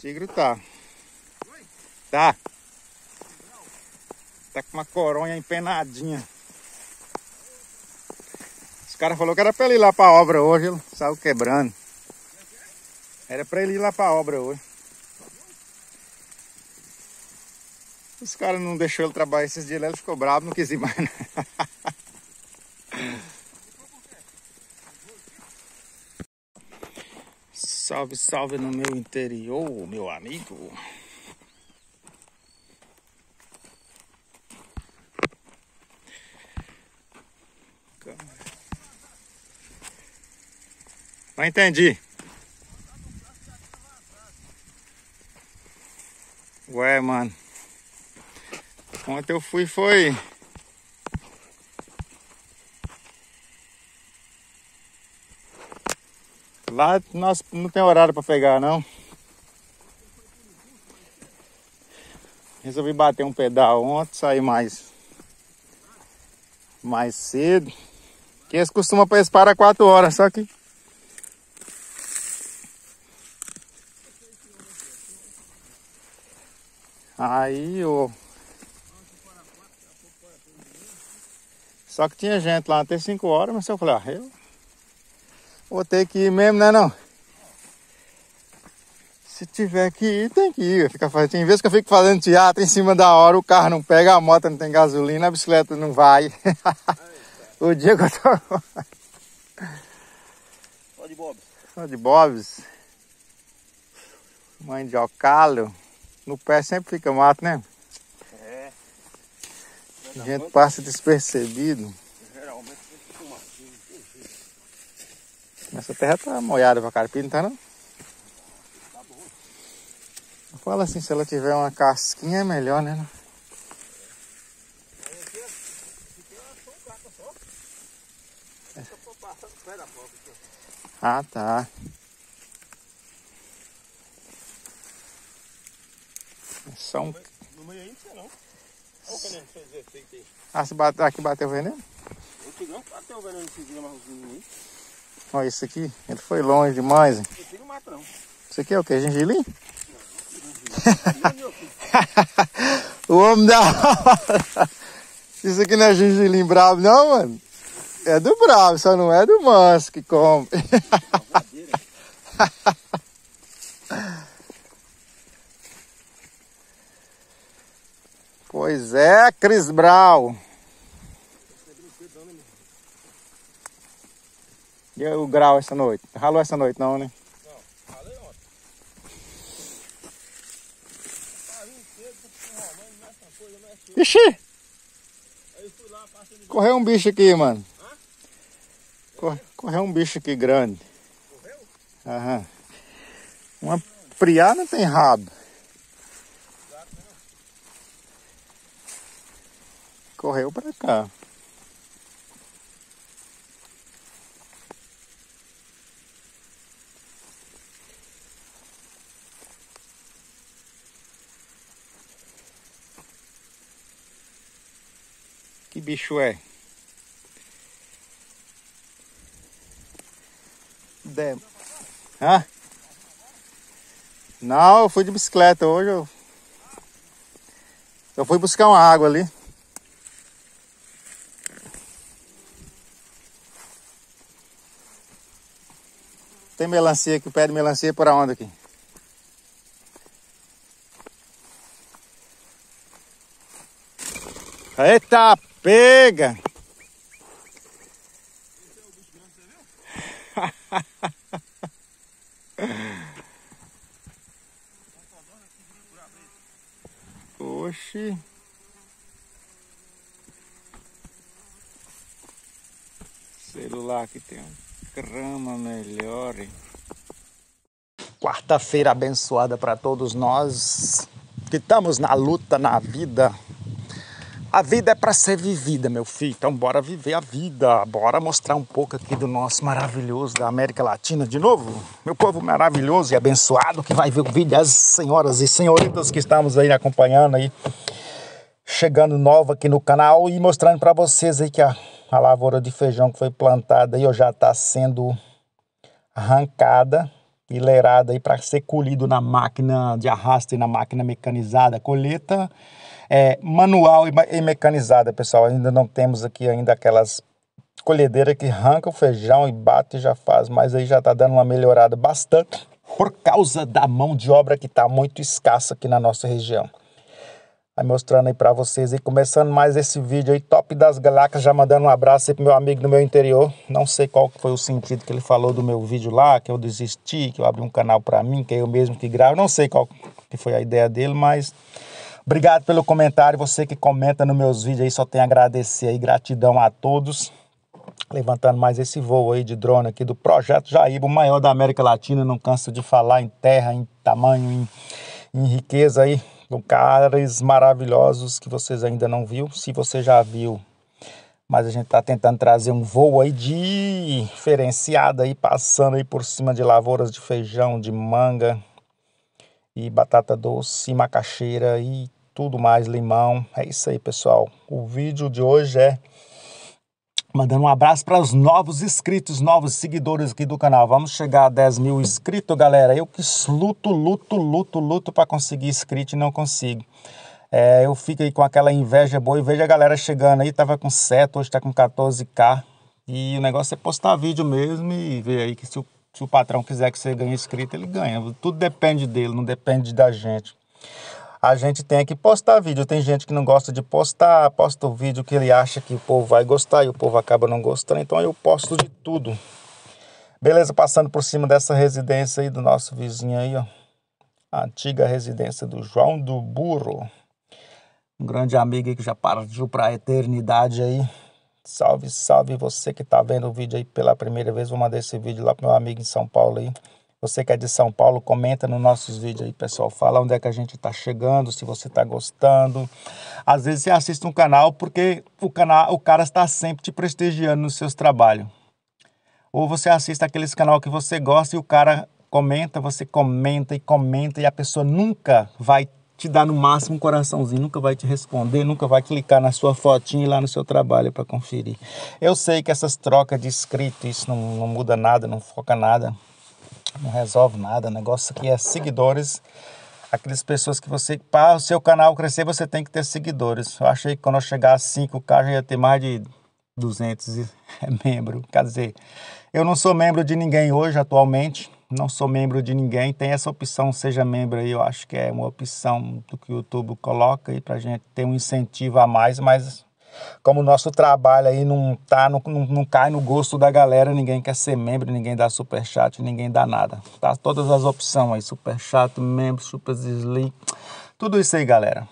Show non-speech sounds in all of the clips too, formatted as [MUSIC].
Tigre tá. Tá. Tá com uma coronha empenadinha. Os caras falaram que era pra ele ir lá pra obra hoje, ele saiu quebrando. Era pra ele ir lá pra obra hoje. Os caras não deixou ele trabalhar esses dias, ele ficou bravo, não quis ir mais. Né? [LAUGHS] Salve, salve no meu interior, meu amigo. Não entendi. Ué, mano. Ontem eu fui foi Lá nós não tem horário para pegar não. Resolvi bater um pedal ontem, sair mais mais cedo. Que eles costumam pescar a 4 horas, só que Aí o Só que tinha gente lá até 5 horas, mas eu falei, ah, eu Vou ter que ir mesmo, né não, Se tiver que ir, tem que ir. Fica fazendo. Tem vezes que eu fico fazendo teatro em cima da hora, o carro não pega, a moto não tem gasolina, a bicicleta não vai. [LAUGHS] o dia que eu tô. Só de bobs. Só de bobs. Mãe de ocalo. No pé sempre fica mato, né? É. A gente passa despercebido. Essa terra tá molhada pra carpir, não tá não? Tá bom. Fala assim, se ela tiver uma casquinha é melhor, né? Ah, tá. É só um... No meio aí não não. Olha o veneno que fez efeito aí. Ah, aqui bateu o veneno? Outro não, bateu o veneno esses dias, mas os meninos. Olha isso aqui, ele foi longe demais. Hein? Esse aqui não mata não. Isso aqui é o que? gengilim. [LAUGHS] o homem da hora. Isso aqui não é gengilim brabo não, mano. É do brabo, só não é do manso que come. [LAUGHS] pois é, Cris Brau. E o grau essa noite? Ralou essa noite não, né? Ixi! Correu um bicho aqui, mano. Correu um bicho aqui grande. Correu? Aham. Uma friada não tem rabo. Correu pra cá. bicho é. Dem... Hã? Não, eu fui de bicicleta hoje. Eu... eu fui buscar uma água ali. Tem melancia aqui, pé de melancia por onde aqui? Eita, pega! [LAUGHS] Oxi. Celular que tem um grama melhor. Quarta-feira abençoada para todos nós que estamos na luta, na vida. A vida é para ser vivida, meu filho. Então bora viver a vida. Bora mostrar um pouco aqui do nosso maravilhoso da América Latina de novo. Meu povo maravilhoso e abençoado que vai ver o vídeo, as senhoras e senhoritas que estamos aí acompanhando aí, chegando nova aqui no canal e mostrando para vocês aí que a, a lavoura de feijão que foi plantada aí já está sendo arrancada e leirada aí para ser colhido na máquina de arrasto e na máquina mecanizada, coleta é, manual e, e, mecanizada, pessoal. Ainda não temos aqui ainda aquelas colhedeira que arranca o feijão e bate e já faz, mas aí já está dando uma melhorada bastante por causa da mão de obra que está muito escassa aqui na nossa região. Aí mostrando aí para vocês e começando mais esse vídeo aí top das galáxias, já mandando um abraço aí pro meu amigo do meu interior. Não sei qual foi o sentido que ele falou do meu vídeo lá, que eu desisti, que eu abri um canal para mim, que é eu mesmo que gravo. Não sei qual que foi a ideia dele, mas Obrigado pelo comentário. Você que comenta nos meus vídeos aí, só tem a agradecer aí. Gratidão a todos. Levantando mais esse voo aí de drone aqui do Projeto Jaíba, o maior da América Latina. Não canso de falar em terra, em tamanho, em, em riqueza aí. Lugares maravilhosos que vocês ainda não viu. Se você já viu, mas a gente está tentando trazer um voo aí diferenciado aí, passando aí por cima de lavouras de feijão, de manga, e batata doce, macaxeira e tudo mais, limão. É isso aí, pessoal. O vídeo de hoje é mandando um abraço para os novos inscritos, novos seguidores aqui do canal. Vamos chegar a 10 mil inscritos, galera. Eu que luto, luto, luto, luto para conseguir inscrito e não consigo. É, eu fico aí com aquela inveja boa e vejo a galera chegando aí. Tava com 7, hoje tá com 14k. E o negócio é postar vídeo mesmo e ver aí que se o se o patrão quiser que você ganhe inscrito, ele ganha. Tudo depende dele, não depende da gente. A gente tem que postar vídeo. Tem gente que não gosta de postar, posta o vídeo que ele acha que o povo vai gostar e o povo acaba não gostando. Então eu posto de tudo. Beleza, passando por cima dessa residência aí do nosso vizinho aí, ó. A antiga residência do João do Burro. Um grande amigo aí que já partiu para a eternidade aí. Salve, salve você que está vendo o vídeo aí pela primeira vez. Vou mandar esse vídeo lá pro meu amigo em São Paulo aí. Você que é de São Paulo, comenta nos nossos vídeos aí, pessoal. Fala onde é que a gente está chegando, se você está gostando. Às vezes você assiste um canal porque o, canal, o cara está sempre te prestigiando nos seus trabalhos. Ou você assiste aqueles canal que você gosta e o cara comenta, você comenta e comenta e a pessoa nunca vai te dá no máximo um coraçãozinho, nunca vai te responder, nunca vai clicar na sua fotinha lá no seu trabalho para conferir. Eu sei que essas trocas de escrito, isso não, não muda nada, não foca nada, não resolve nada. O negócio aqui é seguidores aquelas pessoas que você, para o seu canal crescer, você tem que ter seguidores. Eu achei que quando eu chegar a 5K já ia ter mais de 200 [LAUGHS] membros. Quer dizer, eu não sou membro de ninguém hoje, atualmente não sou membro de ninguém, tem essa opção, seja membro aí, eu acho que é uma opção do que o YouTube coloca aí para gente ter um incentivo a mais, mas como o nosso trabalho aí não, tá, não, não, cai no gosto da galera, ninguém quer ser membro, ninguém dá superchat, ninguém dá nada. Tá todas as opções aí, superchat, membro, super slim, tudo isso aí, galera.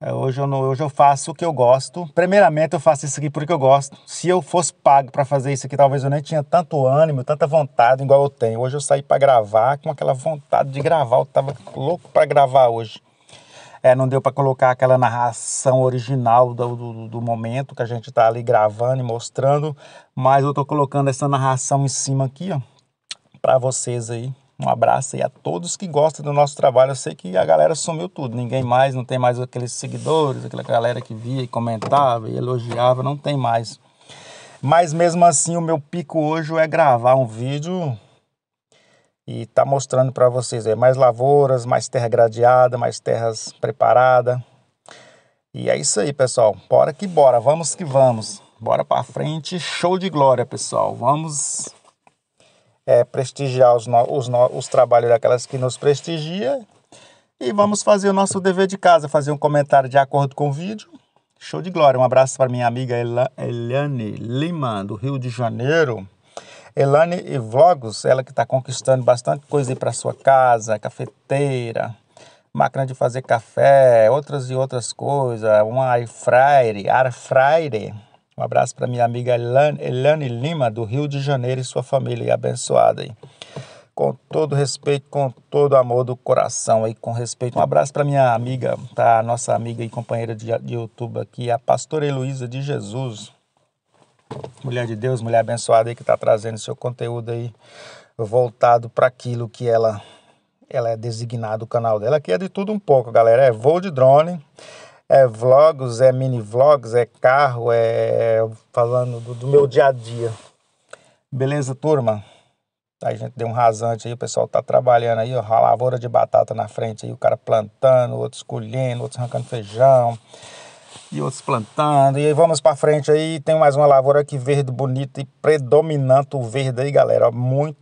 É, hoje eu, não, hoje eu faço o que eu gosto. Primeiramente, eu faço isso aqui porque eu gosto. Se eu fosse pago para fazer isso aqui, talvez eu nem tinha tanto ânimo, tanta vontade igual eu tenho. Hoje eu saí para gravar com aquela vontade de gravar. Eu tava louco para gravar hoje. É, não deu para colocar aquela narração original do, do, do momento que a gente está ali gravando e mostrando, mas eu estou colocando essa narração em cima aqui, ó, para vocês aí. Um abraço aí a todos que gostam do nosso trabalho. Eu sei que a galera sumiu tudo, ninguém mais, não tem mais aqueles seguidores, aquela galera que via e comentava e elogiava, não tem mais. Mas mesmo assim, o meu pico hoje é gravar um vídeo e tá mostrando para vocês aí mais lavouras, mais terra gradeada, mais terras preparada. E é isso aí, pessoal. Bora que bora, vamos que vamos. Bora para frente, show de glória, pessoal. Vamos é, prestigiar os, no, os, no, os trabalhos daquelas que nos prestigia. E vamos fazer o nosso dever de casa, fazer um comentário de acordo com o vídeo. Show de glória. Um abraço para minha amiga Eliane Lima, do Rio de Janeiro. Elane e Vlogos, ela que está conquistando bastante coisa aí para sua casa, cafeteira, máquina de fazer café, outras e outras coisas, uma air fryer, air fryer, um abraço para minha amiga Elane, Lima, do Rio de Janeiro, e sua família e abençoada. Aí. Com todo respeito, com todo amor do coração aí, com respeito. Um abraço para minha amiga, tá, nossa amiga e companheira de, de YouTube aqui, a pastora Heloísa de Jesus. Mulher de Deus, mulher abençoada aí que está trazendo seu conteúdo aí voltado para aquilo que ela ela é designada o canal dela, que é de tudo um pouco, galera. É voo de drone, é vlogs, é mini vlogs, é carro, é falando do, do meu dia a dia. Beleza, turma? A gente deu um rasante aí, o pessoal tá trabalhando aí, ó, a lavoura de batata na frente aí, o cara plantando, outros colhendo, outros arrancando feijão e outros plantando. E aí vamos para frente aí, tem mais uma lavoura aqui verde bonita e predominante o verde aí, galera. muito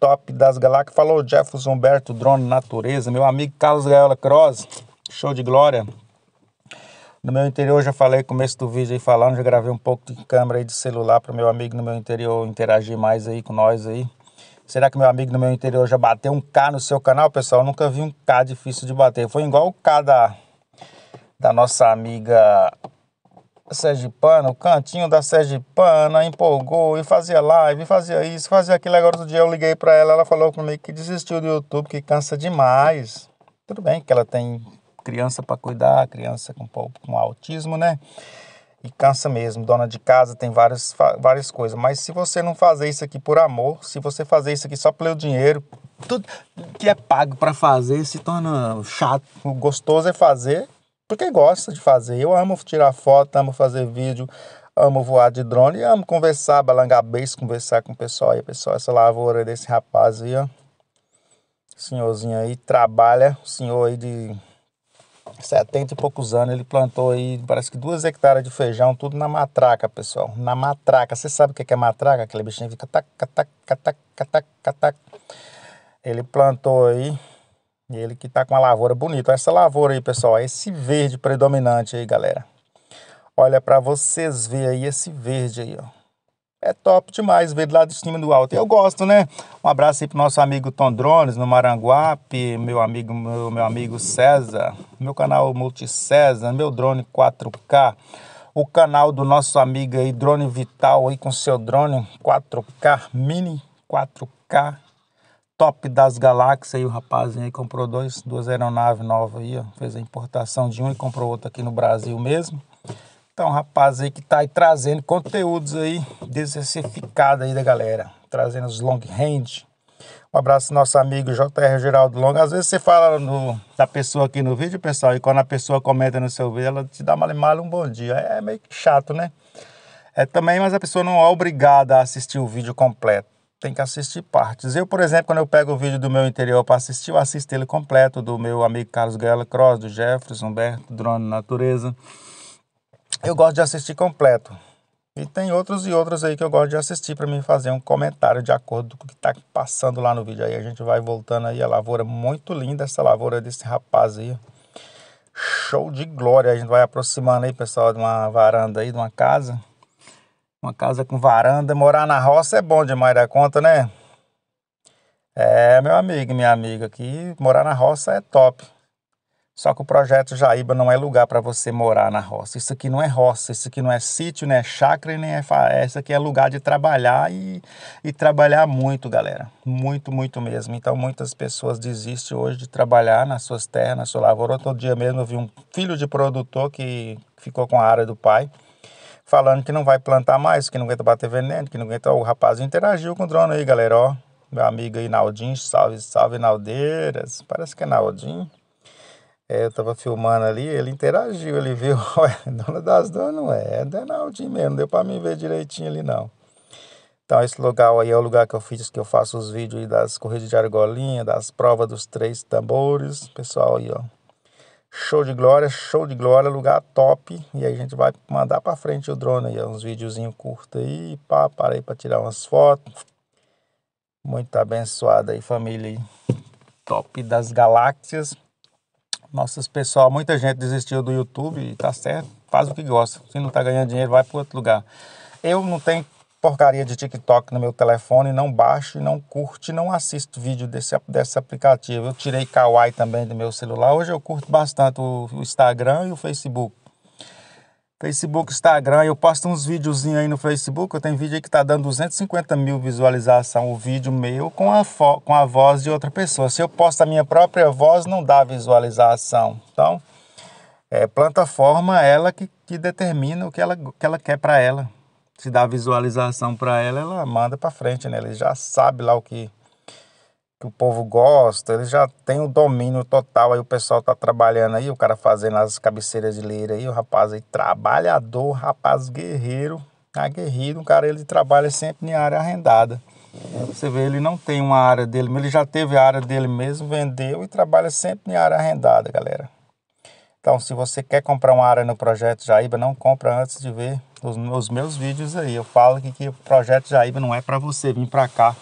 top das galáxias. Falou Jefferson Humberto, Drone Natureza, meu amigo Carlos Gaiola Cross, show de glória. No meu interior, já falei no começo do vídeo aí falando, já gravei um pouco de câmera aí de celular para o meu amigo no meu interior interagir mais aí com nós aí. Será que meu amigo no meu interior já bateu um K no seu canal, pessoal? Eu nunca vi um K difícil de bater. Foi igual o K da, da nossa amiga Sergipana, o cantinho da Sergipana empolgou e fazia live, fazia isso, fazia aquilo. Agora outro dia eu liguei para ela, ela falou comigo que desistiu do YouTube, que cansa demais. Tudo bem que ela tem criança para cuidar, criança com, com autismo, né? E cansa mesmo. Dona de casa tem várias, várias coisas. Mas se você não fazer isso aqui por amor, se você fazer isso aqui só pelo dinheiro, tudo que é pago para fazer se torna chato. O gostoso é fazer porque gosta de fazer. Eu amo tirar foto, amo fazer vídeo, amo voar de drone, amo conversar, balangar beijo, conversar com o pessoal aí, pessoal, essa lavoura desse rapaz aí, ó. Senhorzinho aí trabalha, o senhor aí de 70 e poucos anos, ele plantou aí, parece que duas hectares de feijão, tudo na matraca, pessoal. Na matraca. Você sabe o que é, é matraca? Aquele bichinho fica tac, tac, tac, tac, tac. Ele plantou aí, e ele que tá com a lavoura bonita. Essa lavoura aí, pessoal, esse verde predominante aí, galera. Olha para vocês ver aí esse verde aí, ó. É top demais ver lado de cima do alto. Eu gosto, né? Um abraço aí pro nosso amigo Tom Drones, no Maranguape, meu amigo, meu, meu amigo César, meu canal Multi César, meu drone 4K, o canal do nosso amigo aí, Drone Vital, aí com seu drone 4K, mini 4K, top das galáxias aí, o rapaz aí comprou dois, duas aeronaves novas aí, ó, fez a importação de um e comprou outro aqui no Brasil mesmo. Então, rapaz aí que tá aí trazendo conteúdos aí desessificados aí da galera, trazendo os long range. Um abraço nosso amigo JR Geraldo Longa. Às vezes você fala no, da pessoa aqui no vídeo, pessoal, e quando a pessoa comenta no seu vídeo, ela te dá mal e mal um bom dia. É meio chato, né? É também, mas a pessoa não é obrigada a assistir o vídeo completo. Tem que assistir partes. Eu, por exemplo, quando eu pego o vídeo do meu interior para assistir, eu assisto ele completo, do meu amigo Carlos Gaela Cross, do Jefferson Humberto, Drone Natureza eu gosto de assistir completo. E tem outros e outros aí que eu gosto de assistir para mim fazer um comentário de acordo com o que está passando lá no vídeo. Aí a gente vai voltando aí a lavoura muito linda, essa lavoura desse rapaz aí. Show de glória. A gente vai aproximando aí, pessoal, de uma varanda aí, de uma casa. Uma casa com varanda. Morar na roça é bom demais da conta, né? É, meu amigo e minha amiga, aqui morar na roça é top. Só que o projeto Jaíba não é lugar para você morar na roça. Isso aqui não é roça, isso aqui não é sítio, não é chácara nem é floresta. É, aqui é lugar de trabalhar e, e trabalhar muito, galera. Muito, muito mesmo. Então muitas pessoas desistem hoje de trabalhar nas suas terras, na sua lavoura. Todo dia mesmo eu vi um filho de produtor que ficou com a área do pai falando que não vai plantar mais, que não aguenta bater veneno, que não aguenta. O rapaz interagiu com o drone aí, galera. Ó, meu amigo aí, Naldinho. Salve, salve, Naldeiras. Parece que é Naldinho. É, eu estava filmando ali, ele interagiu, ele viu, [LAUGHS] ué, é dona das duas não é, é Denaldinho mesmo, não deu para me ver direitinho ali não. Então esse lugar aí é o lugar que eu fiz, que eu faço os vídeos das corridas de argolinha, das provas dos três tambores, pessoal aí ó. Show de glória, show de glória, lugar top. E aí a gente vai mandar para frente o drone aí, uns videozinhos curtos aí, pá, parei para tirar umas fotos. Muito abençoada aí, família aí. Top das galáxias nossas pessoal, muita gente desistiu do YouTube e tá certo, faz o que gosta. Se não tá ganhando dinheiro, vai para outro lugar. Eu não tenho porcaria de TikTok no meu telefone, não baixo, não curto, não assisto vídeo desse, desse aplicativo. Eu tirei Kawaii também do meu celular. Hoje eu curto bastante o, o Instagram e o Facebook. Facebook, Instagram. Eu posto uns videozinhos aí no Facebook. Eu tenho vídeo aí que tá dando 250 mil visualização o vídeo meu com a, com a voz de outra pessoa. Se eu posto a minha própria voz, não dá visualização. Então, é plataforma é ela que, que determina o que ela, que ela quer para ela. Se dá visualização para ela, ela manda para frente, né? Ele já sabe lá o que que o povo gosta, ele já tem o domínio total. Aí o pessoal tá trabalhando aí, o cara fazendo as cabeceiras de leira aí, o rapaz aí, trabalhador, rapaz guerreiro, aguerrido, tá o cara ele trabalha sempre em área arrendada. Você vê, ele não tem uma área dele, mas ele já teve a área dele mesmo, vendeu e trabalha sempre em área arrendada, galera. Então, se você quer comprar uma área no Projeto Jaíba, não compra antes de ver os, os meus vídeos aí. Eu falo que, que o Projeto Jaíba não é para você vir para cá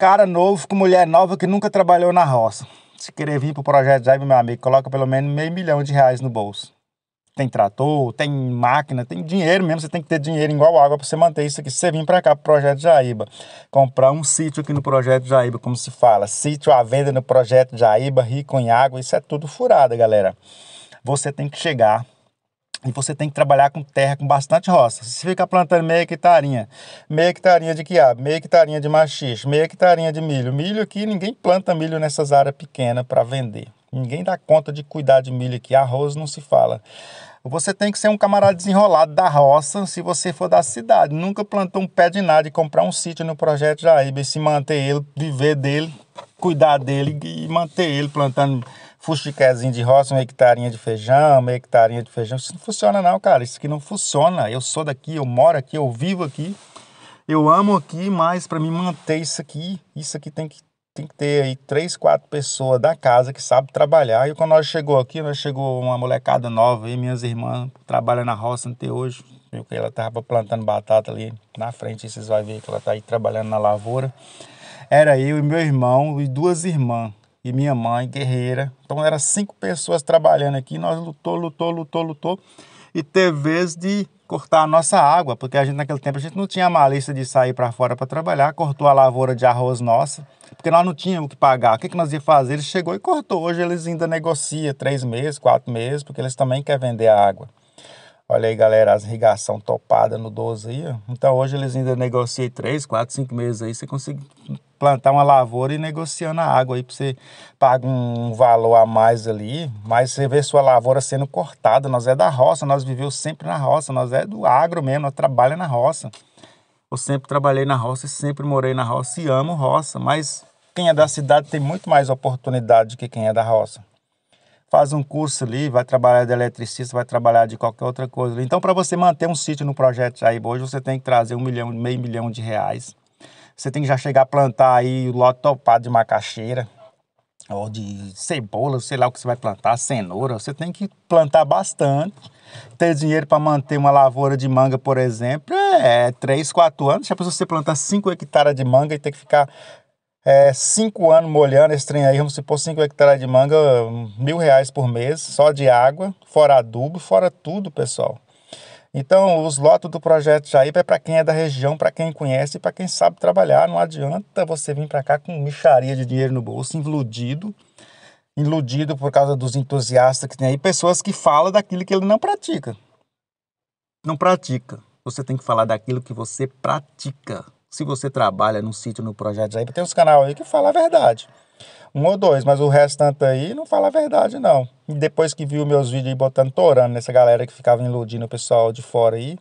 cara novo com mulher nova que nunca trabalhou na roça. Se querer vir pro Projeto Jaibe, meu amigo, coloca pelo menos meio milhão de reais no bolso. Tem trator, tem máquina, tem dinheiro mesmo. Você tem que ter dinheiro igual água para você manter isso aqui. Se você vir para cá pro Projeto Jaíba, comprar um sítio aqui no Projeto Jaíba, como se fala, sítio à venda no Projeto Jaíba, rico em água, isso é tudo furada, galera. Você tem que chegar e você tem que trabalhar com terra com bastante roça. Se você ficar plantando meia hectarinha, meia hectarinha de quiabo, meia hectarinha de machixe, meia hectarinha de milho. Milho aqui, ninguém planta milho nessas áreas pequenas para vender. Ninguém dá conta de cuidar de milho aqui. Arroz não se fala. Você tem que ser um camarada desenrolado da roça se você for da cidade. Nunca plantou um pé de nada e comprar um sítio no Projeto Jaíba e se manter ele, viver dele, cuidar dele e manter ele plantando fuxiquezinho de roça, uma hectarinha de feijão, uma hectarinha de feijão. Isso não funciona não, cara. Isso aqui não funciona. Eu sou daqui, eu moro aqui, eu vivo aqui. Eu amo aqui, mas para me manter isso aqui, isso aqui tem que tem que ter aí três, quatro pessoas da casa que sabem trabalhar. E quando nós chegou aqui, nós chegou uma molecada nova aí, minhas irmãs trabalham na roça até hoje. Viu que ela tava plantando batata ali na frente, vocês vão ver que ela tá aí trabalhando na lavoura. Era eu e meu irmão e duas irmãs e minha mãe, guerreira. Então eram cinco pessoas trabalhando aqui, nós lutou, lutou, lutou, lutou. E teve vez de cortar a nossa água, porque a gente naquele tempo a gente não tinha malícia de sair para fora para trabalhar, cortou a lavoura de arroz nossa, porque nós não tínhamos o que pagar. O que, que nós ia fazer? Ele chegou e cortou. Hoje eles ainda negociam três meses, quatro meses, porque eles também querem vender a água. Olha aí, galera, as irrigação topada no 12 aí. Então hoje eles ainda negociam três, quatro, cinco meses aí, você consegue plantar uma lavoura e negociando a água aí, para você pagar um valor a mais ali, mas você vê sua lavoura sendo cortada. Nós é da roça, nós vivemos sempre na roça, nós é do agro mesmo, nós trabalha na roça. Eu sempre trabalhei na roça, sempre morei na roça e amo roça, mas quem é da cidade tem muito mais oportunidade do que quem é da roça. Faz um curso ali, vai trabalhar de eletricista, vai trabalhar de qualquer outra coisa. Então, para você manter um sítio no projeto aí, hoje, você tem que trazer um milhão, meio milhão de reais você tem que já chegar a plantar aí o lote topado de macaxeira ou de cebola, sei lá o que você vai plantar, cenoura. Você tem que plantar bastante. Ter dinheiro para manter uma lavoura de manga, por exemplo, é 3, 4 anos. Já pensou você plantar 5 hectares de manga e ter que ficar 5 é, anos molhando esse trem aí, vamos supor 5 hectares de manga, mil reais por mês, só de água, fora adubo, fora tudo, pessoal. Então, os lotos do projeto Jaíba é para quem é da região, para quem conhece e para quem sabe trabalhar. Não adianta você vir para cá com micharia de dinheiro no bolso, iludido, iludido por causa dos entusiastas que tem aí, pessoas que falam daquilo que ele não pratica. Não pratica. Você tem que falar daquilo que você pratica. Se você trabalha num sítio, no projeto Jaíba, tem uns canal aí que fala a verdade. Um ou dois, mas o restante aí não fala a verdade, não depois que viu meus vídeos aí botando, torando nessa galera que ficava iludindo o pessoal de fora aí.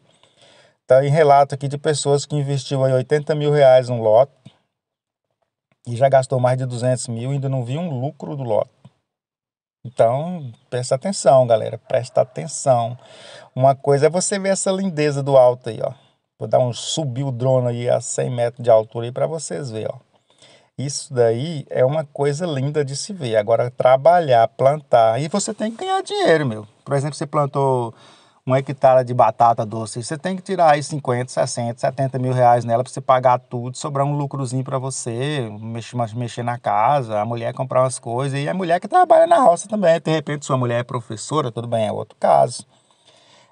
Tá em relato aqui de pessoas que investiu aí 80 mil reais num lote e já gastou mais de 200 mil e ainda não viu um lucro do lote. Então, presta atenção, galera, presta atenção. Uma coisa é você ver essa lindeza do alto aí, ó. Vou dar um subir o drone aí a 100 metros de altura aí para vocês verem, ó. Isso daí é uma coisa linda de se ver. Agora, trabalhar, plantar, e você tem que ganhar dinheiro, meu. Por exemplo, você plantou um hectare de batata doce, você tem que tirar aí 50, 60, 70 mil reais nela para você pagar tudo, sobrar um lucrozinho para você, mexer, mexer na casa, a mulher comprar umas coisas, e a mulher que trabalha na roça também. De repente, sua mulher é professora, tudo bem, é outro caso.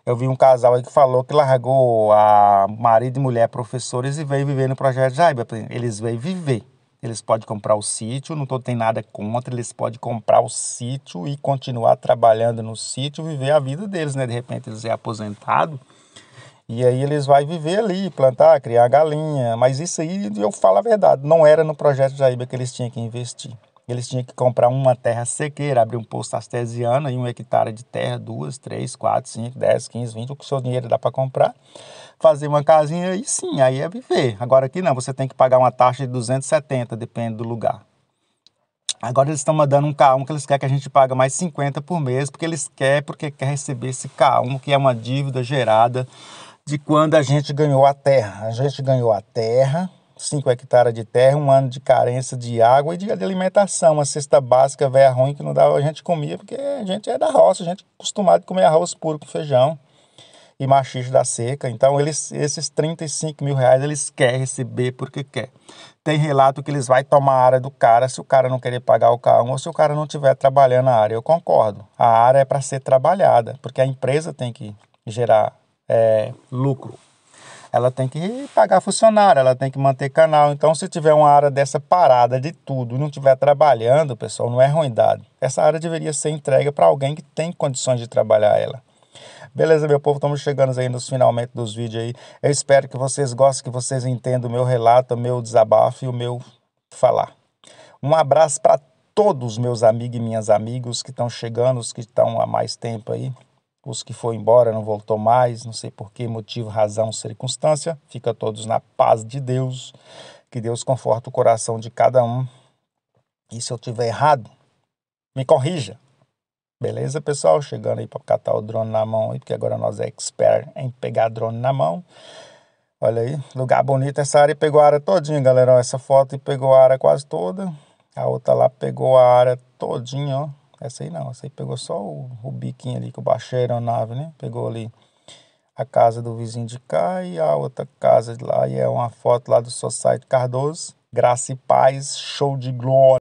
Eu vi um casal aí que falou que largou a marido e mulher professores e veio viver no projeto Jaiba. Eles veio viver eles podem comprar o sítio, não tô, tem nada contra, eles podem comprar o sítio e continuar trabalhando no sítio, viver a vida deles, né? De repente eles é aposentado e aí eles vão viver ali, plantar, criar galinha, mas isso aí, eu falo a verdade, não era no projeto Jaíba que eles tinham que investir eles tinham que comprar uma terra sequeira, abrir um posto artesiano e um hectare de terra, duas, três, quatro, cinco, dez, quinze, vinte, o que o seu dinheiro dá para comprar, fazer uma casinha e sim, aí é viver. Agora aqui não, você tem que pagar uma taxa de 270, depende do lugar. Agora eles estão mandando um K1 que eles querem que a gente pague mais 50 por mês, porque eles querem, porque quer receber esse K1, que é uma dívida gerada de quando a gente ganhou a terra. A gente ganhou a terra, 5 hectares de terra, um ano de carência de água e de, de alimentação. Uma cesta básica, velha ruim, que não dava, a gente comer, porque a gente é da roça, a gente é acostumado a comer arroz puro com feijão e machixe da seca. Então, eles, esses 35 mil reais eles querem receber porque quer. Tem relato que eles vão tomar a área do cara se o cara não querer pagar o carro ou se o cara não estiver trabalhando a área. Eu concordo. A área é para ser trabalhada, porque a empresa tem que gerar é, lucro ela tem que pagar funcionário, ela tem que manter canal. Então, se tiver uma área dessa parada de tudo, não estiver trabalhando, pessoal, não é ruindade. Essa área deveria ser entregue para alguém que tem condições de trabalhar ela. Beleza, meu povo, estamos chegando aí nos finalmente dos vídeos aí. Eu espero que vocês gostem, que vocês entendam o meu relato, o meu desabafo e o meu falar. Um abraço para todos os meus amigos e minhas amigos que estão chegando, os que estão há mais tempo aí os que foi embora não voltou mais, não sei por que, motivo, razão, circunstância. Fica todos na paz de Deus. Que Deus conforta o coração de cada um. E se eu tiver errado, me corrija. Beleza, pessoal? Chegando aí para catar o drone na mão aí, porque agora nós é expert em pegar drone na mão. Olha aí, lugar bonito essa área pegou a área todinha, galera. Ó, essa foto pegou a área quase toda. A outra lá pegou a área todinha, ó. Essa aí não, essa aí pegou só o, o biquinho ali que eu baixei a aeronave, né? Pegou ali a casa do vizinho de cá e a outra casa de lá. E é uma foto lá do Society Cardoso. Graça e paz, show de glória.